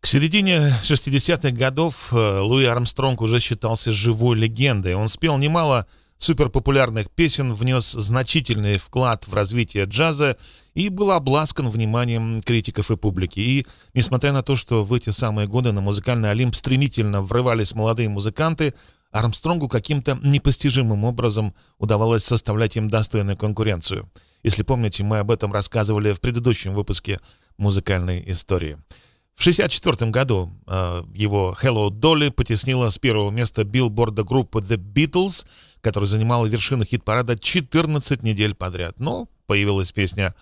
К середине 60-х годов э, Луи Армстронг уже считался живой легендой. Он спел немало суперпопулярных песен, внес значительный вклад в развитие джаза и был обласкан вниманием критиков и публики. И, несмотря на то, что в эти самые годы на музыкальный Олимп стремительно врывались молодые музыканты, Армстронгу каким-то непостижимым образом удавалось составлять им достойную конкуренцию. Если помните, мы об этом рассказывали в предыдущем выпуске музыкальной истории. В 1964 году э, его «Hello Dolly» потеснила с первого места билборда группы «The Beatles», которая занимала вершину хит-парада 14 недель подряд. Но появилась песня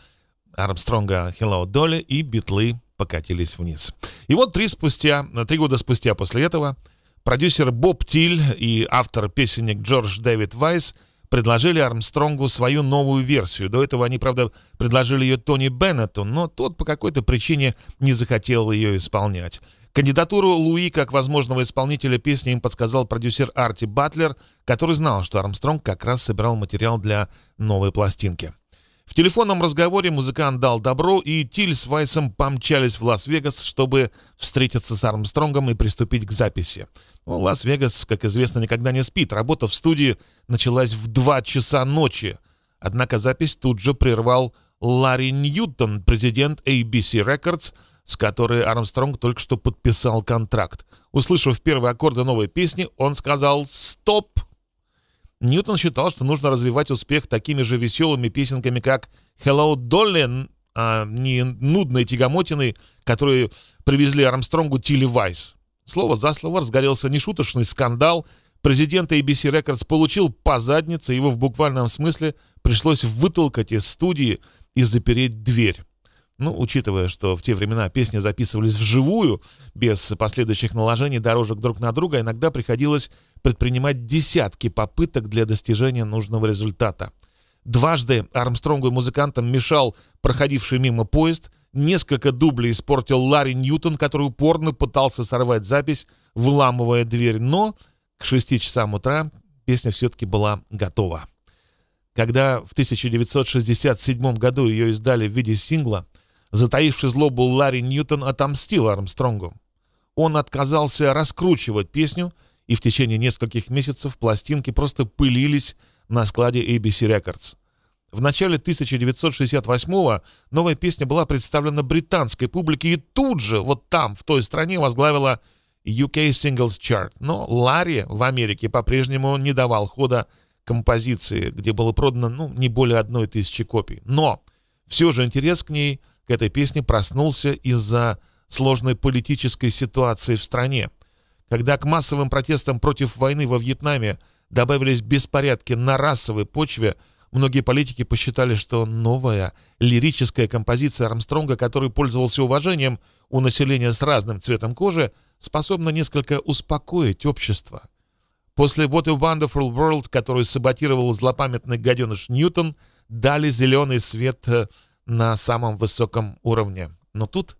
Армстронга «Hello Dolly» и битлы покатились вниз. И вот три, спустя, три года спустя после этого продюсер Боб Тиль и автор песенник Джордж Дэвид Вайс – предложили Армстронгу свою новую версию. До этого они, правда, предложили ее Тони Беннету, но тот по какой-то причине не захотел ее исполнять. Кандидатуру Луи как возможного исполнителя песни им подсказал продюсер Арти Батлер, который знал, что Армстронг как раз собирал материал для новой пластинки телефонном разговоре музыкант дал добро, и Тиль с Вайсом помчались в Лас-Вегас, чтобы встретиться с Армстронгом и приступить к записи. Ну, Лас-Вегас, как известно, никогда не спит. Работа в студии началась в 2 часа ночи. Однако запись тут же прервал Ларри Ньютон, президент ABC Records, с которой Армстронг только что подписал контракт. Услышав первые аккорды новой песни, он сказал «Стоп!» Ньютон считал, что нужно развивать успех такими же веселыми песенками, как «Hello, Dolly», а не нудной тягомотиной, которые привезли Армстронгу Тилли Вайс. Слово за слово разгорелся нешуточный скандал. Президент ABC Records получил по заднице, его в буквальном смысле пришлось вытолкать из студии и запереть дверь. Ну, учитывая, что в те времена песни записывались вживую, без последующих наложений дорожек друг на друга, иногда приходилось предпринимать десятки попыток для достижения нужного результата. Дважды Армстронгу и музыкантам мешал проходивший мимо поезд, несколько дублей испортил Ларри Ньютон, который упорно пытался сорвать запись, выламывая дверь, но к 6 часам утра песня все-таки была готова. Когда в 1967 году ее издали в виде сингла, Затаивший злобу Ларри Ньютон отомстил Армстронгу. Он отказался раскручивать песню, и в течение нескольких месяцев пластинки просто пылились на складе ABC Records. В начале 1968-го новая песня была представлена британской публике и тут же, вот там, в той стране, возглавила UK Singles Chart. Но Ларри в Америке по-прежнему не давал хода композиции, где было продано ну, не более одной тысячи копий. Но все же интерес к ней к этой песне проснулся из-за сложной политической ситуации в стране. Когда к массовым протестам против войны во Вьетнаме добавились беспорядки на расовой почве, многие политики посчитали, что новая лирическая композиция Армстронга, который пользовался уважением у населения с разным цветом кожи, способна несколько успокоить общество. После «What a Wonderful World», который саботировал злопамятный гаденыш Ньютон, дали зеленый свет э, на самом высоком уровне. Но тут,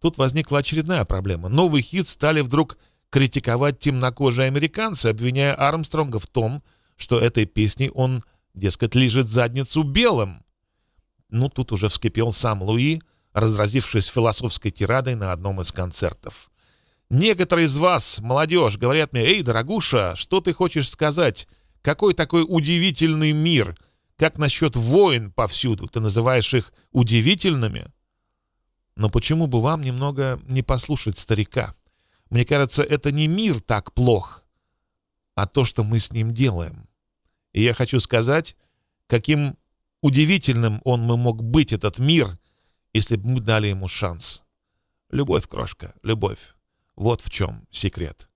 тут возникла очередная проблема. Новый хит стали вдруг критиковать темнокожие американцы, обвиняя Армстронга в том, что этой песней он, дескать, лежит задницу белым. Ну, тут уже вскипел сам Луи, разразившись философской тирадой на одном из концертов. Некоторые из вас, молодежь, говорят мне, «Эй, дорогуша, что ты хочешь сказать? Какой такой удивительный мир!» Как насчет войн повсюду? Ты называешь их удивительными? Но почему бы вам немного не послушать старика? Мне кажется, это не мир так плох, а то, что мы с ним делаем. И я хочу сказать, каким удивительным он мы мог быть, этот мир, если бы мы дали ему шанс. Любовь, крошка, любовь. Вот в чем секрет.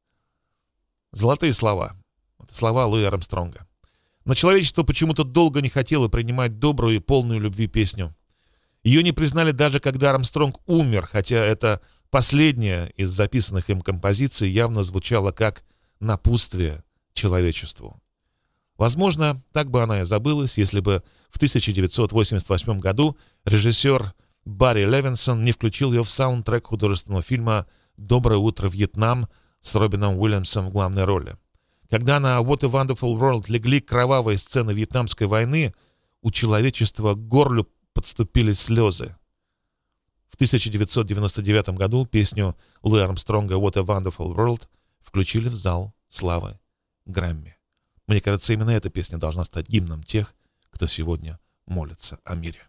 Золотые слова. Это слова Луи Армстронга. Но человечество почему-то долго не хотело принимать добрую и полную любви песню. Ее не признали даже, когда Армстронг умер, хотя это последняя из записанных им композиций явно звучала как напутствие человечеству. Возможно, так бы она и забылась, если бы в 1988 году режиссер Барри Левинсон не включил ее в саундтрек художественного фильма «Доброе утро, Вьетнам» с Робином Уильямсом в главной роли. Когда на What a Wonderful World легли кровавые сцены Вьетнамской войны, у человечества к горлю подступили слезы. В 1999 году песню Луи Армстронга «What a Wonderful World» включили в зал славы Грамми. Мне кажется, именно эта песня должна стать гимном тех, кто сегодня молится о мире.